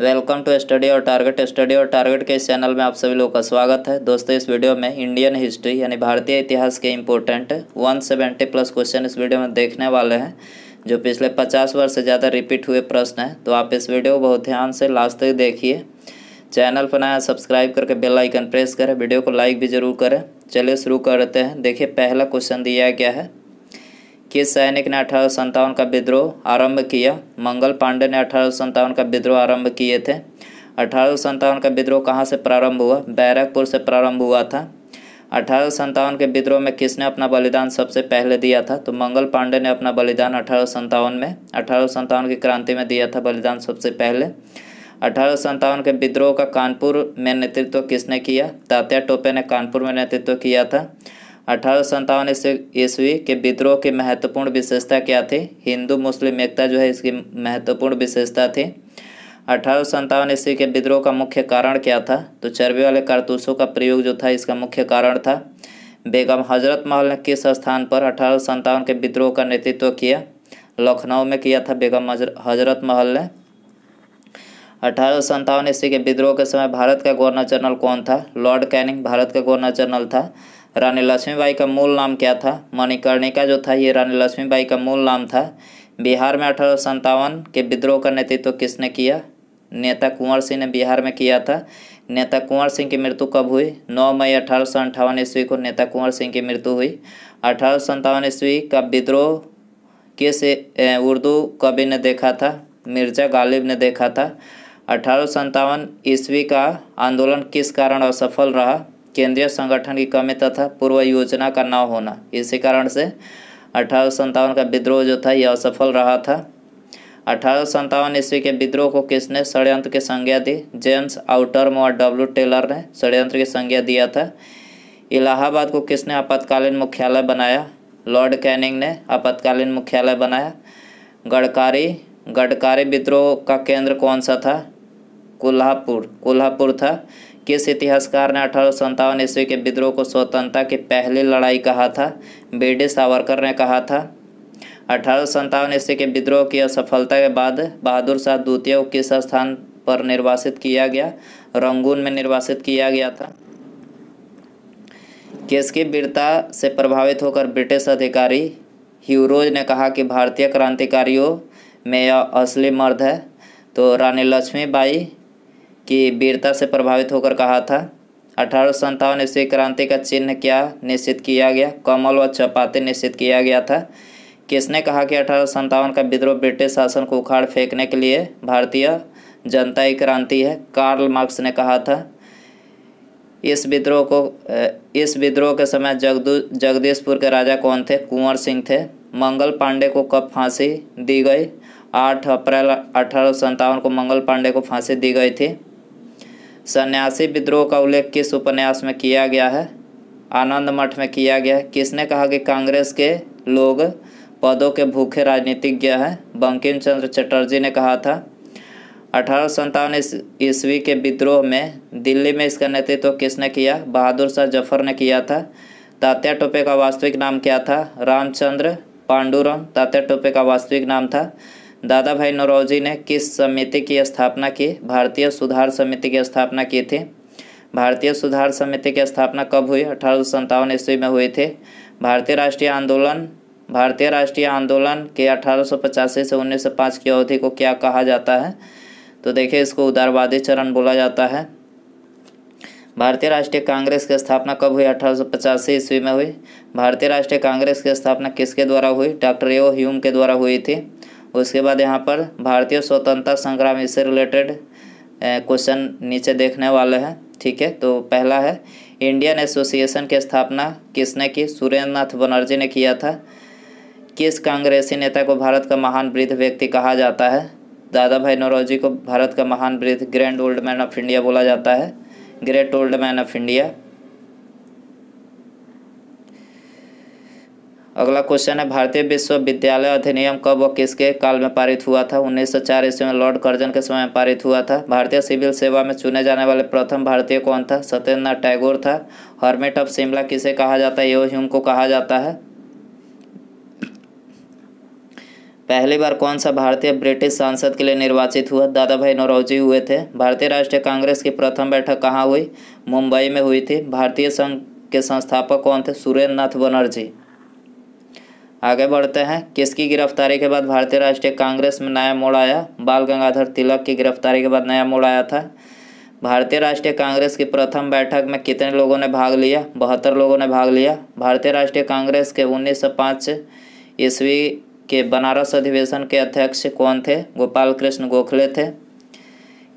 welcome to study और target study और target के इस चैनल में आप सभी लोगों का स्वागत है दोस्तों इस वीडियो में इंडियन हिस्ट्री यानी भारतीय इतिहास के इम्पोर्टेंट 170 प्लस क्वेश्चन इस वीडियो में देखने वाले हैं जो पिछले 50 वर्ष से ज़्यादा रिपीट हुए प्रश्न हैं तो आप इस वीडियो को बहुत ध्यान से लास्ट तक देखिए चैनल पर नया सब्सक्राइब करके बेल आइकन प्रेस करें वीडियो को लाइक भी जरूर करें चलिए शुरू करते हैं देखिए पहला क्वेश्चन दिया गया है किस सैनिक ने अठारह का विद्रोह आरंभ किया मंगल पांडे ने अठारह का विद्रोह आरंभ किए थे अठारह का विद्रोह कहाँ से प्रारंभ हुआ बैरकपुर से प्रारंभ हुआ था अठारह के विद्रोह में किसने अपना बलिदान सबसे पहले दिया था तो मंगल पांडे ने अपना बलिदान अठारह में अठारह की क्रांति में दिया था बलिदान सबसे पहले अठारह के विद्रोह का कानपुर में नेतृत्व किसने किया तात्या टोपे ने कानपुर में नेतृत्व किया था अठारह सौ ईस्वी के विद्रोह की महत्वपूर्ण विशेषता क्या थी हिंदू मुस्लिम एकता जो है इसकी महत्वपूर्ण विशेषता थी अठारह सौ ईस्वी के विद्रोह का मुख्य कारण क्या था तो चर्बी वाले कारतूसों का प्रयोग जो था इसका मुख्य कारण था बेगम हजरत महल ने किस स्थान पर अठारह सौ के विद्रोह का नेतृत्व किया लखनऊ में किया था बेगम हजरत महल ने अठारह सौ ईस्वी के विद्रोह के समय भारत का गवर्नर जनरल कौन था लॉर्ड कैनिंग भारत का गवर्नर जनरल था रानी लक्ष्मीबाई का मूल नाम क्या था मणिकर्णिका जो था ये रानी लक्ष्मीबाई का मूल नाम था बिहार में अठारह के विद्रोह का नेतृत्व तो किसने किया नेता कुंवर सिंह ने बिहार में किया था नेता कुंवर सिंह की मृत्यु कब हुई 9 मई अठारह ईस्वी को नेता कुंवर सिंह की मृत्यु हुई अठारह ईस्वी का विद्रोह किस उर्दू कवि ने देखा था मिर्जा गालिब ने देखा था अठारह ईस्वी का आंदोलन किस कारण असफल रहा केंद्रीय संगठन की कमी तथा पूर्व योजना का न होना इसी कारण से अठारह का विद्रोह जो था यह असफल रहा था अठारह सत्तावन ईस्वी के विद्रोह को किसने षडयंत्र की संज्ञा दी जेम्स आउटर और डब्ल्यू टेलर ने षडयंत्र की संज्ञा दिया था इलाहाबाद को किसने आपातकालीन मुख्यालय बनाया लॉर्ड कैनिंग ने आपातकालीन मुख्यालय बनाया गडकारी गडकारी विद्रोह का केंद्र कौन सा था कोल्हापुर कोल्हापुर था किस इतिहासकार ने अठारह सौ ईस्वी के विद्रोह को स्वतंत्रता की पहली लड़ाई कहा था बेडे सावरकर ने कहा था अठारह सौ ईस्वी के विद्रोह की असफलता के बाद बहादुर शाह द्वितीय को किस स्थान पर निर्वासित किया गया रंगून में निर्वासित किया गया था किसकी वीरता से प्रभावित होकर ब्रिटिश अधिकारी ह्यूरोज ने कहा कि भारतीय क्रांतिकारियों में यह असली मर्द है तो रानी लक्ष्मीबाई की वीरता से प्रभावित होकर कहा था अठारह सौ ईस्वी क्रांति का चिन्ह क्या निश्चित किया गया कमल व चपाती निश्चित किया गया था किसने कहा कि अठारह का विद्रोह ब्रिटिश शासन को उखाड़ फेंकने के लिए भारतीय जनता ही क्रांति है कार्ल मार्क्स ने कहा था इस विद्रोह को इस विद्रोह के समय जगदू जगदीशपुर के राजा कौन थे कुंवर सिंह थे मंगल पांडे को कब फांसी दी गई आठ अप्रैल अठारह को मंगल पांडे को फांसी दी गई थी सन्यासी विद्रोह का उल्लेख किस उपन्यास में किया गया है आनंद मठ में किया गया है किसने कहा कि कांग्रेस के लोग पदों के भूखे राजनीतिज्ञ हैं बंकिम चंद्र चटर्जी ने कहा था अठारह सन्तावन ईस्वी के विद्रोह में दिल्ली में इसका नेतृत्व तो किसने किया बहादुर शाह जफर ने किया था तात्या टोपे का वास्तविक नाम क्या था रामचंद्र पांडुरंग तात्या टोपे का वास्तविक नाम था दादा भाई नौरोजी ने किस समिति की स्थापना की भारतीय सुधार समिति की स्थापना की थी भारतीय सुधार समिति की स्थापना कब हुई अठारह सौ ईस्वी में हुई थी भारतीय राष्ट्रीय आंदोलन भारतीय राष्ट्रीय आंदोलन के अठारह से उन्नीस की अवधि को क्या कहा जाता है तो देखिए इसको उदारवादी चरण बोला जाता है भारतीय राष्ट्रीय कांग्रेस की स्थापना कब हुई अठारह ईस्वी में हुई भारतीय राष्ट्रीय कांग्रेस की स्थापना किसके द्वारा हुई डॉक्टर ओ ह्यूम के द्वारा हुई थी उसके बाद यहाँ पर भारतीय स्वतंत्रता संग्राम इससे रिलेटेड क्वेश्चन नीचे देखने वाले हैं ठीक है तो पहला है इंडियन एसोसिएशन की स्थापना किसने की सुरेंद्र नाथ बनर्जी ने किया था किस कांग्रेसी नेता को भारत का महान वृद्ध व्यक्ति कहा जाता है दादा भाई नौरोजी को भारत का महान वृद्ध grand old man of India बोला जाता है great old man of India अगला क्वेश्चन है भारतीय विश्वविद्यालय अधिनियम कब और किसके काल में पारित हुआ था 1904 ईस्वी में लॉर्ड कर्जन के समय में पारित हुआ था भारतीय सिविल सेवा में चुने जाने वाले प्रथम भारतीय कौन था सत्येंद्र नाथ टैगोर था हॉर्मेट ऑफ शिमला किसे कहा जाता है यो ह्यूम को कहा जाता है पहली बार कौन सा भारतीय ब्रिटिश सांसद के लिए निर्वाचित हुआ दादा भाई नौरोजी हुए थे भारतीय राष्ट्रीय कांग्रेस की प्रथम बैठक कहाँ हुई मुंबई में हुई थी भारतीय संघ के संस्थापक कौन थे सुरेंद्र नाथ बनर्जी आगे बढ़ते हैं किसकी गिरफ्तारी के बाद भारतीय राष्ट्रीय कांग्रेस में नया मोड़ आया बाल गंगाधर तिलक की गिरफ्तारी के बाद नया मोड़ आया था भारतीय राष्ट्रीय कांग्रेस की प्रथम बैठक में कितने लोगों ने भाग लिया बहत्तर लोगों ने भाग लिया भारतीय राष्ट्रीय कांग्रेस के उन्नीस ईस्वी के बनारस अधिवेशन के अध्यक्ष कौन थे गोपाल कृष्ण गोखले थे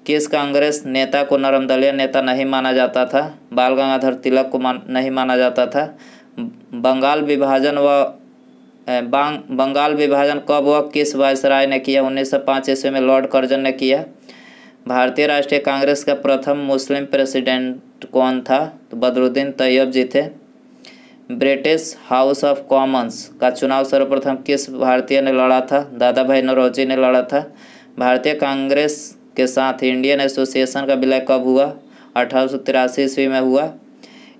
किस कांग्रेस नेता को नरमदलीय नेता नहीं माना जाता था बाल गंगाधर तिलक को मान, नहीं माना जाता था बंगाल विभाजन व बांग बंगाल विभाजन कब हुआ किस वायसराय ने किया उन्नीस सौ पाँच ईस्वी में लॉर्ड कर्जन ने किया भारतीय राष्ट्रीय कांग्रेस का प्रथम मुस्लिम प्रेसिडेंट कौन था तो बदरुद्दीन तैयब जी थे ब्रिटिश हाउस ऑफ कॉमन्स का चुनाव सर्वप्रथम किस भारतीय ने लड़ा था दादा भाई नरोजी ने लड़ा था भारतीय कांग्रेस के साथ इंडियन एसोसिएशन का विलय कब हुआ अठारह ईस्वी में हुआ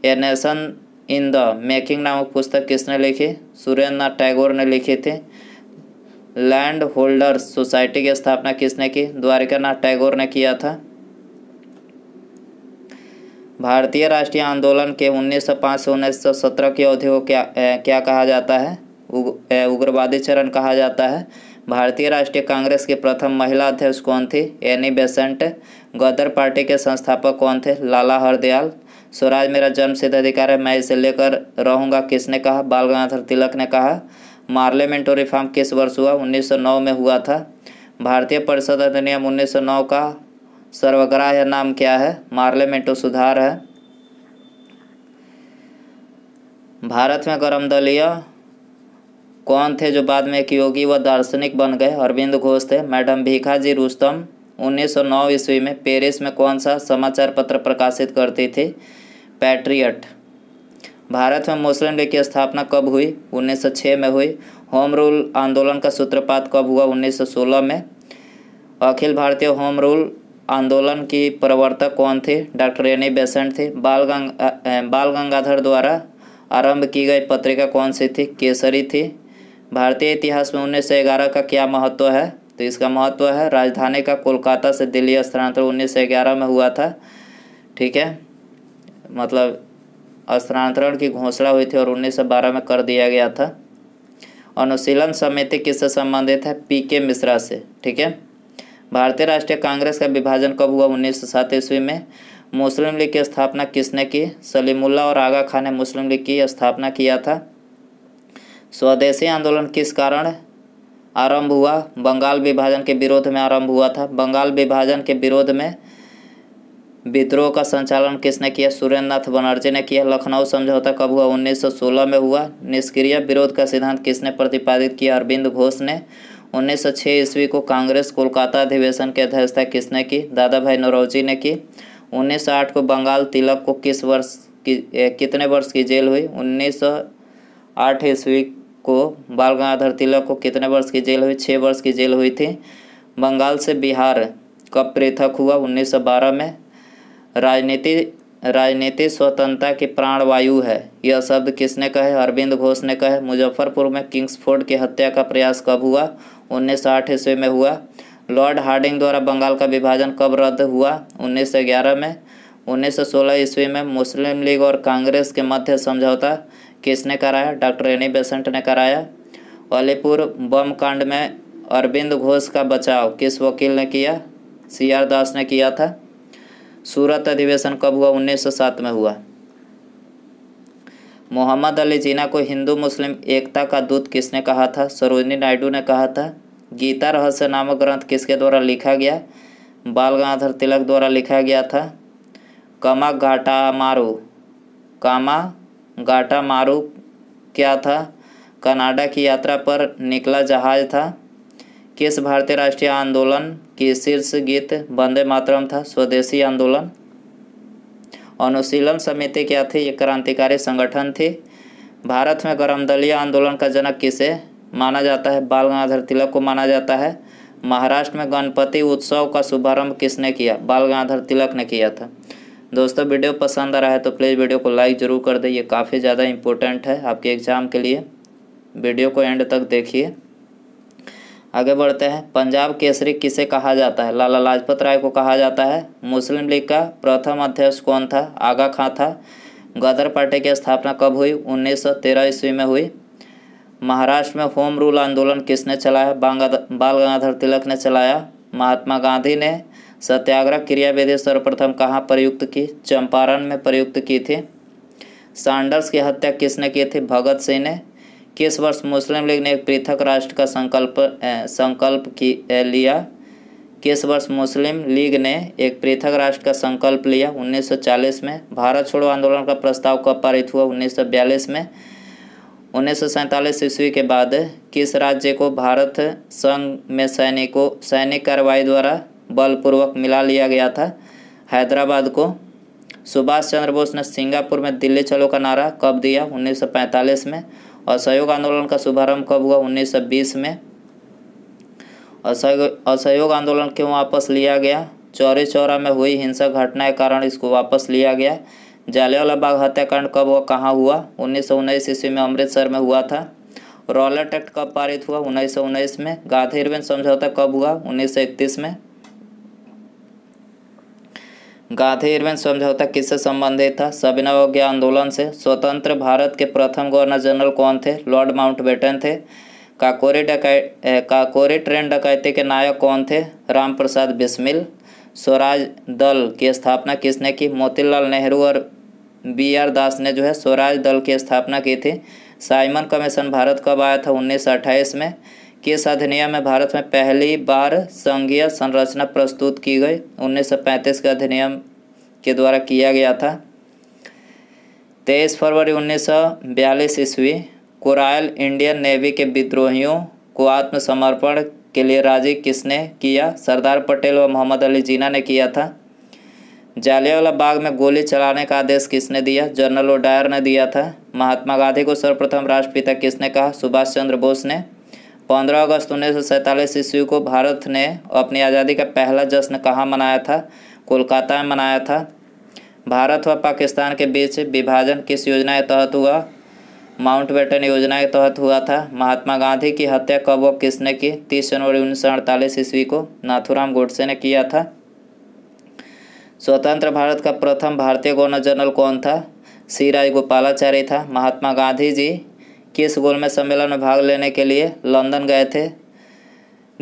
यह नेशन इन द मेकिंग नामक पुस्तक किसने लिखी सुरेंद्र नाथ टैगोर ने लिखी थी लैंड होल्डर्स सोसाइटी की स्थापना किसने की द्वारिका नाथ टैगोर ने किया था भारतीय राष्ट्रीय आंदोलन के 1905 से 1917 की अवधि को क्या ए, क्या कहा जाता है उग्रवादी चरण कहा जाता है भारतीय राष्ट्रीय कांग्रेस की प्रथम महिला अध्यक्ष कौन थी एनी बेसेंट गदर पार्टी के संस्थापक कौन थे लाला हरदयाल स्वराज मेरा जन्म सिद्ध अधिकार है मैं इसे लेकर रहूंगा किसने कहा बाल गंगाधर तिलक ने कहा मार्लियामेंटो रिफॉर्म किस वर्ष हुआ 1909 में हुआ था भारतीय परिषद अधिनियम 1909 का सर्वग्राह नाम क्या है मार्लियामेंटो सुधार है भारत में गर्म दलीय कौन थे जो बाद में एक योगी व दार्शनिक बन गए अरविंद घोष थे मैडम भीखाजी रुस्तम 1909 ईस्वी में पेरिस में कौन सा समाचार पत्र प्रकाशित करती थी पैट्रियट भारत में मुस्लिम लीग की स्थापना कब हुई 1906 में हुई होम रूल आंदोलन का सूत्रपात कब हुआ 1916 में अखिल भारतीय होम रूल आंदोलन की प्रवर्तक कौन थे डॉक्टर एनी बेसेंट थे बाल गंग बाल गंगाधर द्वारा आरंभ की गई पत्रिका कौन सी थी केसरी थी भारतीय इतिहास में उन्नीस सौ ग्यारह का क्या महत्व है तो इसका महत्व है राजधानी का कोलकाता से दिल्ली स्थानांतरण उन्नीस सौ ग्यारह में हुआ था ठीक है मतलब स्थानांतरण की घोषणा हुई थी और 1912 में कर दिया गया था अनुशीलन समिति किससे संबंधित है पी के मिश्रा से ठीक है भारतीय राष्ट्रीय कांग्रेस का विभाजन कब हुआ उन्नीस सौ सात ईस्वी में मुस्लिम लीग की स्थापना किसने की सलीमुल्ला और आगा खान ने मुस्लिम लीग की स्थापना किया था स्वदेशी आंदोलन किस कारण आरंभ हुआ बंगाल विभाजन के विरोध में आरंभ हुआ था बंगाल विभाजन के विरोध में विद्रोह का संचालन किसने किया सुरेंद्र नाथ बनर्जी ने किया लखनऊ समझौता कब हुआ 1916 में हुआ निष्क्रिय विरोध का सिद्धांत किसने प्रतिपादित किया अरविंद घोष ने 1906 ईस्वी को कांग्रेस कोलकाता अधिवेशन की अध्यक्षता किसने की दादा भाई नौरोजी ने की 1908 को बंगाल तिलक को किस वर्ष की कितने वर्ष की जेल हुई उन्नीस ईस्वी को बाल गंगाधर तिलक को कितने वर्ष की जेल हुई छः वर्ष की जेल हुई थी बंगाल से बिहार कब पृथक हुआ 1912 में राजनीति राजनीति स्वतंत्रता की प्राणवायु है यह शब्द किसने कहे अरविंद घोष ने कहे मुजफ्फरपुर में किंग्सफोर्ड की हत्या का प्रयास कब हुआ उन्नीस सौ ईस्वी में हुआ लॉर्ड हार्डिंग द्वारा बंगाल का विभाजन कब रद्द हुआ उन्नीस सौ ग्यारह में उन्नीस सौ सोलह ईस्वी में मुस्लिम लीग और कांग्रेस के मध्य समझौता किसने कराया डॉक्टर एनी बेसेंट ने कराया अलीपुर बम कांड में अरविंद घोष का बचाव किस वकील ने किया सी आर दास ने किया था सूरत अधिवेशन कब हुआ 1907 में हुआ मोहम्मद अली जीना को हिंदू मुस्लिम एकता का दूत किसने कहा था सरोजनी नायडू ने कहा था गीता रहस्य नामक ग्रंथ किसके द्वारा लिखा गया बाल गंगाधर तिलक द्वारा लिखा गया था कमा घाटा मारू कामा घाटा मारू क्या था कनाडा की यात्रा पर निकला जहाज था किस भारतीय राष्ट्रीय आंदोलन की शीर्ष गीत वंदे मातरम था स्वदेशी आंदोलन अनुशीलन समिति क्या थी ये क्रांतिकारी संगठन थी भारत में गर्मदलीय आंदोलन का जनक किसे माना जाता है बाल गंगाधर तिलक को माना जाता है महाराष्ट्र में गणपति उत्सव का शुभारंभ किसने किया बाल गंगाधर तिलक ने किया था दोस्तों वीडियो पसंद आ रहा है तो प्लीज़ वीडियो को लाइक ज़रूर कर दें ये काफ़ी ज़्यादा इंपॉर्टेंट है आपके एग्ज़ाम के लिए वीडियो को एंड तक देखिए आगे बढ़ते हैं पंजाब केसरी किसे कहा जाता है लाला लाजपत राय को कहा जाता है मुस्लिम लीग का प्रथम अध्यक्ष कौन था आगा खां था गदर पार्टी की स्थापना कब हुई 1913 ईस्वी में हुई महाराष्ट्र में होम रूल आंदोलन किसने चलाया बाल गंगाधर तिलक ने चलाया महात्मा गांधी ने सत्याग्रह क्रिया विधि सर्वप्रथम कहाँ प्रयुक्त की चंपारण में प्रयुक्त की थी सैंडर्स की हत्या किसने की थी भगत सिंह ने किस वर्ष मुस्लिम लीग ने एक पृथक राष्ट्र का संकल्प संकल्प की लिया किस वर्ष मुस्लिम लीग ने एक पृथक राष्ट्र का संकल्प लिया 1940 में भारत छोड़ो आंदोलन का प्रस्ताव कब पारित हुआ 1942 में उन्नीस ईस्वी के बाद किस राज्य को भारत संघ में सैनिकों सैनिक कार्रवाई द्वारा बलपूर्वक मिला लिया गया था हैदराबाद को सुभाष चंद्र बोस ने सिंगापुर में दिल्ली चलो का नारा कब दिया उन्नीस में असहयोग आंदोलन का शुभारंभ कब हुआ उन्नीस में असहयोग असहयोग आंदोलन क्यों वापस लिया गया चौरी चौरा में हुई हिंसक घटना के कारण इसको वापस लिया गया जालियावाला बाग हत्याकांड कब हुआ कहाँ हुआ उन्नीस सौ उन्नीस ईस्वी में अमृतसर में हुआ था रॉलेट एक्ट कब पारित हुआ उन्नीस सौ उन्नीस में गांधी समझौता कब हुआ उन्नीस सौ इकतीस में गांधी इरविन समझौता किससे संबंधित था सविनय आंदोलन से स्वतंत्र भारत के प्रथम गवर्नर जनरल कौन थे लॉर्ड माउंटबेटन थे काकोरी डकै काकोरी ट्रेन डकैती के नायक कौन थे राम प्रसाद बिस्मिल स्वराज दल की स्थापना किसने की मोतीलाल नेहरू और बी आर दास ने जो है स्वराज दल की स्थापना की थी साइमन कमीशन भारत कब आया था उन्नीस में किस अधिनियम में भारत में पहली बार संघीय संरचना प्रस्तुत की गई 1935 के अधिनियम के द्वारा किया गया था तेईस फरवरी 1942 ईस्वी को रॉयल इंडियन नेवी के विद्रोहियों को आत्मसमर्पण के लिए राजी किसने किया सरदार पटेल व मोहम्मद अली जीना ने किया था जालियावाला बाग में गोली चलाने का आदेश किसने दिया जनरल ओडायर ने दिया था महात्मा गांधी को सर्वप्रथम राष्ट्रपिता किसने कहा सुभाष चंद्र बोस ने पंद्रह अगस्त उन्नीस सौ सैंतालीस ईस्वी को भारत ने अपनी आज़ादी का पहला जश्न कहाँ मनाया था कोलकाता में मनाया था भारत व पाकिस्तान के बीच विभाजन किस योजना के तहत हुआ माउंट बेटन योजना के तहत हुआ था महात्मा गांधी की हत्या कब व किसने की तीस जनवरी उन्नीस सौ अड़तालीस ईस्वी को नाथुराम गोडसे ने किया था स्वतंत्र भारत का प्रथम भारतीय गवर्नर जनरल कौन था सी राजगोपालाचार्य था महात्मा गांधी जी किस गोलमेज सम्मेलन में भाग लेने के लिए लंदन गए थे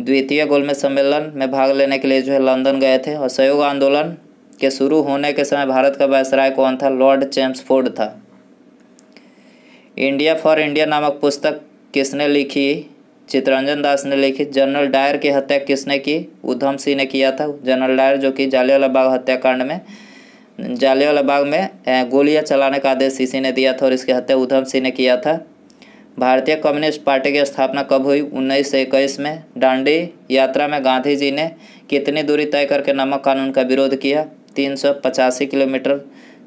द्वितीय गोलमेज सम्मेलन में भाग लेने के लिए जो है लंदन गए थे और सहयोग आंदोलन के शुरू होने के समय भारत का वायसराय कौन था लॉर्ड चेम्स फोर्ड था इंडिया फॉर इंडिया नामक पुस्तक किसने लिखी चित्रंजन दास ने लिखी जनरल डायर की हत्या किसने की उधम सिंह ने किया था जनरल डायर जो कि जालियावाला बाग हत्याकांड में जालियाला बाग में गोलियां चलाने का आदेश इसी ने दिया था और इसकी हत्या उधम सिंह ने किया था भारतीय कम्युनिस्ट पार्टी की स्थापना कब हुई उन्नीस में डांडी यात्रा में गांधी जी ने कितनी दूरी तय करके नमक कानून का विरोध किया तीन किलोमीटर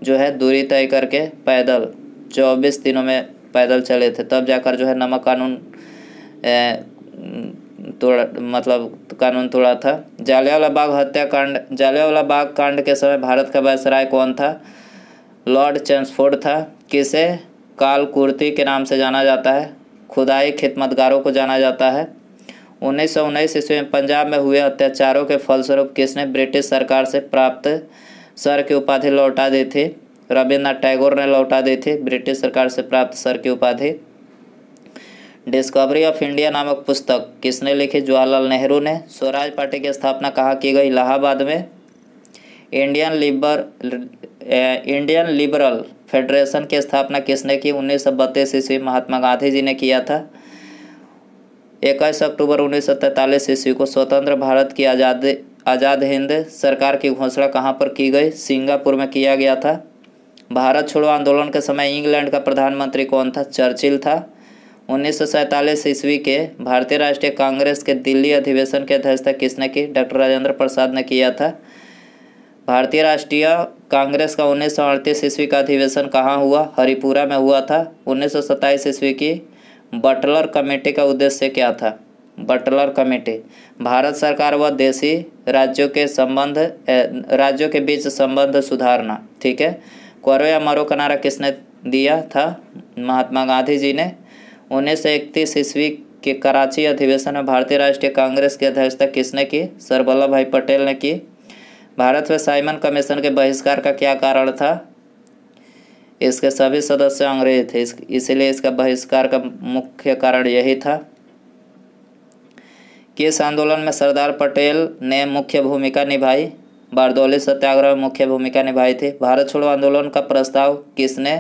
जो है दूरी तय करके पैदल चौबीस दिनों में पैदल चले थे तब जाकर जो है नमक कानून तोड़ा मतलब कानून तोड़ा था जालियावाला बाग हत्याकांड जालियावाला बाग कांड के समय भारत का वायसराय कौन था लॉर्ड चैम्सफोर्ड था किसे कुर्ती के नाम से जाना जाता है खुदाई खिदमतगारों को जाना जाता है उन्नीस सौ उन्नीस ईस्वी में पंजाब में हुए अत्याचारों के फलस्वरूप किसने ब्रिटिश सरकार से प्राप्त सर की उपाधि लौटा दी थी रविन्द्रनाथ टैगोर ने लौटा दी थी ब्रिटिश सरकार से प्राप्त सर की उपाधि डिस्कवरी ऑफ इंडिया नामक पुस्तक किसने लिखी जवाहरलाल नेहरू ने स्वराज पार्टी की स्थापना कहाँ की गई इलाहाबाद में Indian liber Indian Liberal Federation की स्थापना किसने की उन्नीस सौ बत्तीस ईस्वी महात्मा गांधी जी ने किया था इक्कीस अक्टूबर उन्नीस सौ तैंतालीस ईस्वी को स्वतंत्र भारत की आज़ादी आज़ाद हिंद सरकार की घोषणा कहाँ पर की गई सिंगापुर में किया गया था भारत छोड़ो आंदोलन के समय इंग्लैंड का प्रधानमंत्री कौन था चर्चिल था उन्नीस ईस्वी के भारतीय राष्ट्रीय कांग्रेस के दिल्ली अधिवेशन की अध्यक्षता किसने की डॉक्टर राजेंद्र प्रसाद ने किया था भारतीय राष्ट्रीय कांग्रेस का उन्नीस सौ अड़तीस ईस्वी का अधिवेशन कहाँ हुआ हरिपुरा में हुआ था उन्नीस सौ सत्ताईस ईस्वी की बटलर कमेटी का उद्देश्य क्या था बटलर कमेटी भारत सरकार व देशी राज्यों के संबंध राज्यों के बीच संबंध सुधारना ठीक है करो या मरो का नारा किसने दिया था महात्मा गांधी जी ने उन्नीस सौ इकतीस ईस्वी के कराची अधिवेशन में भारतीय राष्ट्रीय कांग्रेस की अध्यक्षता किसने की सर वल्लभ भाई पटेल ने की भारत में साइमन कमीशन के बहिष्कार का क्या कारण था इसके सभी सदस्य अंग्रेज थे इसलिए इसीलिए इसका बहिष्कार का मुख्य कारण यही था किस आंदोलन में सरदार पटेल ने मुख्य भूमिका निभाई बारदौली सत्याग्रह में मुख्य भूमिका निभाई थी भारत छोड़ो आंदोलन का प्रस्ताव किसने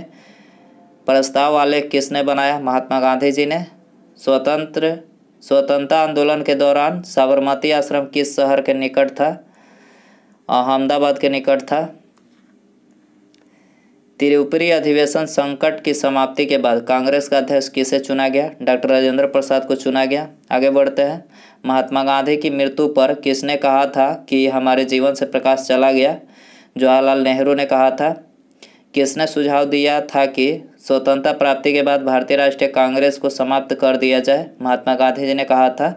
प्रस्ताव वाले किसने बनाया महात्मा गांधी जी ने स्वतंत्र स्वतंत्रता आंदोलन के दौरान साबरमती आश्रम किस शहर के निकट था अहमदाबाद के निकट था त्रिपुरी अधिवेशन संकट की समाप्ति के बाद कांग्रेस का अध्यक्ष किसे चुना गया डॉक्टर राजेंद्र प्रसाद को चुना गया आगे बढ़ते हैं महात्मा गांधी की मृत्यु पर किसने कहा था कि हमारे जीवन से प्रकाश चला गया जवाहरलाल नेहरू ने कहा था किसने सुझाव दिया था कि स्वतंत्रता प्राप्ति के बाद भारतीय राष्ट्रीय कांग्रेस को समाप्त कर दिया जाए महात्मा गांधी जी ने कहा था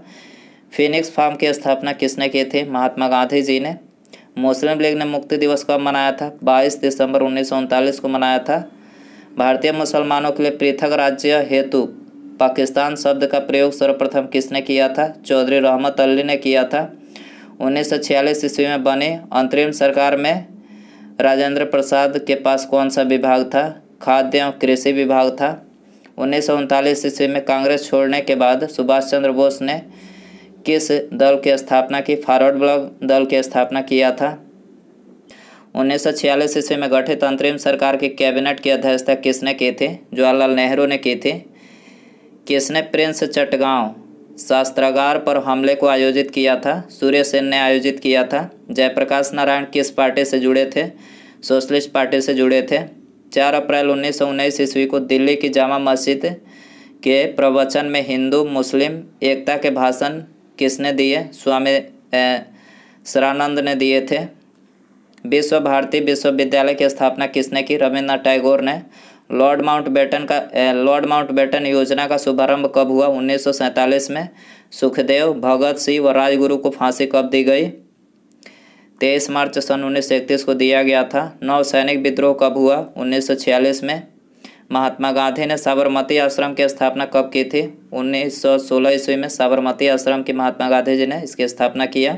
फिनिक्स फार्म की स्थापना किसने की थी महात्मा गांधी जी ने मुस्लिम लीग ने मुक्ति दिवस कब मनाया था 22 दिसंबर उन्नीस को मनाया था भारतीय मुसलमानों के लिए पृथक राज्य हेतु पाकिस्तान शब्द का प्रयोग सर्वप्रथम किसने किया था चौधरी रहमत अली ने किया था उन्नीस सौ ईस्वी में बनी अंतरिम सरकार में राजेंद्र प्रसाद के पास कौन सा विभाग था खाद्य एवं कृषि विभाग था उन्नीस सौ ईस्वी में कांग्रेस छोड़ने के बाद सुभाष चंद्र बोस ने किस दल की स्थापना की फॉरवर्ड ब्लॉक दल की स्थापना किया था उन्नीस सौ छियालीस ईस्वी में गठित अंतरिम सरकार के कैबिनेट की अध्यक्षता किसने की थी जवाहरलाल नेहरू ने की थी किसने प्रिंस चटगांव शास्त्रागार पर हमले को आयोजित किया था सूर्य सेन ने आयोजित किया था जयप्रकाश नारायण किस पार्टी से जुड़े थे सोशलिस्ट पार्टी से जुड़े थे चार अप्रैल उन्नीस सौ उन्नीस ईस्वी को दिल्ली की जामा मस्जिद के प्रवचन में हिंदू मुस्लिम एकता के भाषण किसने दिए स्वामी सरानंद ने दिए थे विश्व भारती विश्वविद्यालय की स्थापना किसने की रविन्द्रनाथ टैगोर ने लॉर्ड माउंटबेटन का लॉर्ड माउंटबेटन योजना का शुभारंभ कब हुआ उन्नीस में सुखदेव भगत सिंह व राजगुरु को फांसी कब दी गई तेईस मार्च सन उन्नीस को दिया गया था नौ सैनिक विद्रोह कब हुआ 1946 में महात्मा गांधी ने साबरमती आश्रम की स्थापना कब की थी 1916 ईस्वी में साबरमती आश्रम की महात्मा गांधी जी ने इसकी स्थापना किया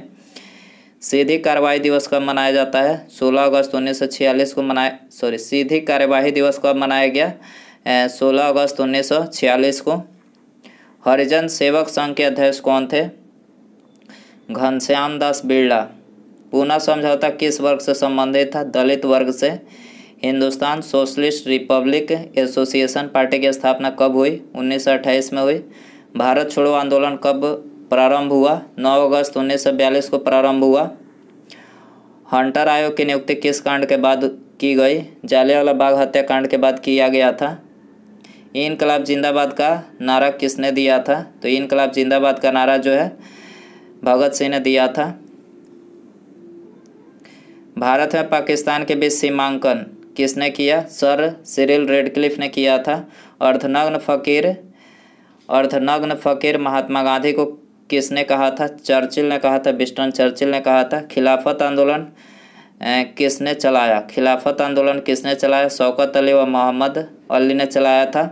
सीधी कार्यवाही दिवस कब मनाया जाता है 16 अगस्त 1946 को मनाया सॉरी सीधी कार्यवाही दिवस कब मनाया गया 16 अगस्त 1946 को हरिजन सेवक संघ के अध्यक्ष कौन थे घनश्याम दास बिरला पूना समझौता किस वर्ग से संबंधित था दलित वर्ग से Hindustan Socialist Republic Association party की स्थापना कब हुई उन्नीस में हुई भारत छोड़ो आंदोलन कब प्रारंभ हुआ 9 अगस्त उन्नीस को प्रारंभ हुआ हंटर आयोग की नियुक्ति किस कांड के बाद की गई जालियावाला बाग हत्याकांड के बाद किया गया था इनकलाब जिंदाबाद का नारा किसने दिया था तो इनकलाब जिंदाबाद का नारा जो है भगत सिंह ने दिया था भारत में पाकिस्तान के बीच सीमांकन किसने किया सर सिरिल रेडक्लिफ ने किया था अर्धनग्न फ़कीर अर्धनग्न फ़कीर महात्मा गांधी को किसने कहा था चर्चिल ने कहा था बिस्टन चर्चिल ने कहा था खिलाफत आंदोलन किसने चलाया खिलाफत आंदोलन किसने चलाया शौकत अली व मोहम्मद अली ने चलाया था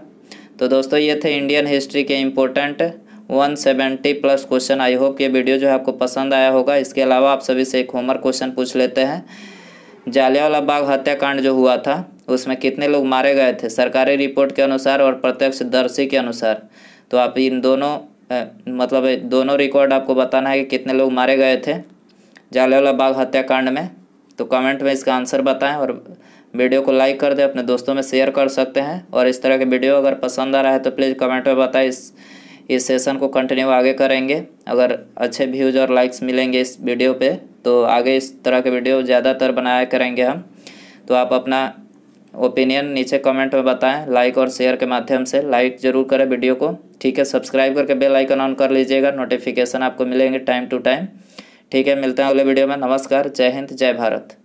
तो दोस्तों ये थे इंडियन हिस्ट्री के important 170 plus question I hope ये वीडियो जो है आपको पसंद आया होगा इसके अलावा आप सभी से एक होमवर्क क्वेश्चन पूछ लेते हैं जालियावाला बाग हत्याकांड जो हुआ था उसमें कितने लोग मारे गए थे सरकारी रिपोर्ट के अनुसार और प्रत्यक्षदर्शी के अनुसार तो आप इन दोनों आ, मतलब दोनों रिकॉर्ड आपको बताना है कि कितने लोग मारे गए थे जालियावाला बाग हत्याकांड में तो कमेंट में इसका आंसर बताएं और वीडियो को लाइक कर दें अपने दोस्तों में शेयर कर सकते हैं और इस तरह के वीडियो अगर पसंद आ रहा है तो प्लीज़ कमेंट में बताएं इस इस सेशन को कंटिन्यू आगे करेंगे अगर अच्छे व्यूज़ और लाइक्स मिलेंगे इस वीडियो पे तो आगे इस तरह के वीडियो ज़्यादातर बनाया करेंगे हम तो आप अपना ओपिनियन नीचे कमेंट में बताएं लाइक और शेयर के माध्यम से लाइक जरूर करें वीडियो को ठीक है सब्सक्राइब करके बेल आइकन ऑन कर लीजिएगा नोटिफिकेशन आपको मिलेंगे टाइम टू टाइम ठीक है मिलते हैं अगले वीडियो में नमस्कार जय हिंद जय भारत